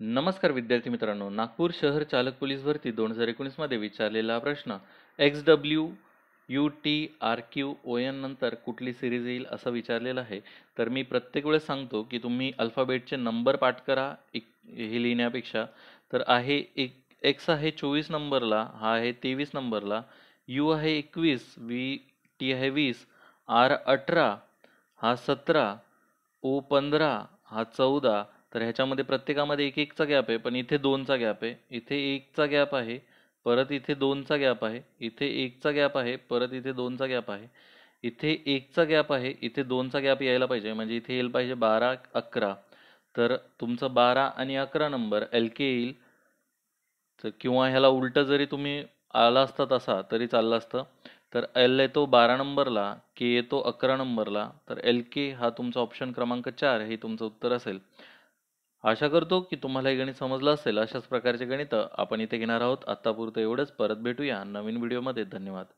नमस्कार विद्यार्थी मित्रांनो नागपूर शहर चालक पोलीस भरती दोन हजार एकोणीसमध्ये विचारलेला प्रश्न X W U T R Q O N नंतर कुठली सिरीज येईल असं विचारलेलं आहे तर मी प्रत्येक वेळेस सांगतो की तुम्ही अल्फाबेटचे नंबर पाठ करा एक हे लिहिण्यापेक्षा तर आहे एक एक्स आहे चोवीस नंबरला हा आहे तेवीस नंबरला यू आहे एकवीस वी टी आहे वीस आर अठरा हा सतरा ओ पंधरा हा चौदा तर ह्याच्यामध्ये प्रत्येकामध्ये एक एकचा गॅप आहे पण इथे दोनचा गॅप आहे इथे एकचा गॅप आहे परत इथे दोनचा गॅप आहे इथे एकचा गॅप आहे परत इथे दोनचा गॅप आहे इथे एकचा गॅप आहे इथे दोनचा गॅप यायला पाहिजे म्हणजे इथे येईल पाहिजे बारा अकरा तर तुमचा बारा आणि अकरा नंबर एल के येईल तर किंवा ह्याला उलट जरी तुम्ही आला असता तसा तरी चालला असतं तर एल येतो बारा नंबरला के येतो अकरा नंबरला तर एल के हा तुमचा ऑप्शन क्रमांक चार हे तुमचं उत्तर असेल आशा करतो की तुम्हाला हे गणित समजलं असेल अशाच प्रकारचे गणित आपण इथे घेणार आहोत आत्तापुरतं एवढंच परत भेटूया नवीन व्हिडिओमध्ये धन्यवाद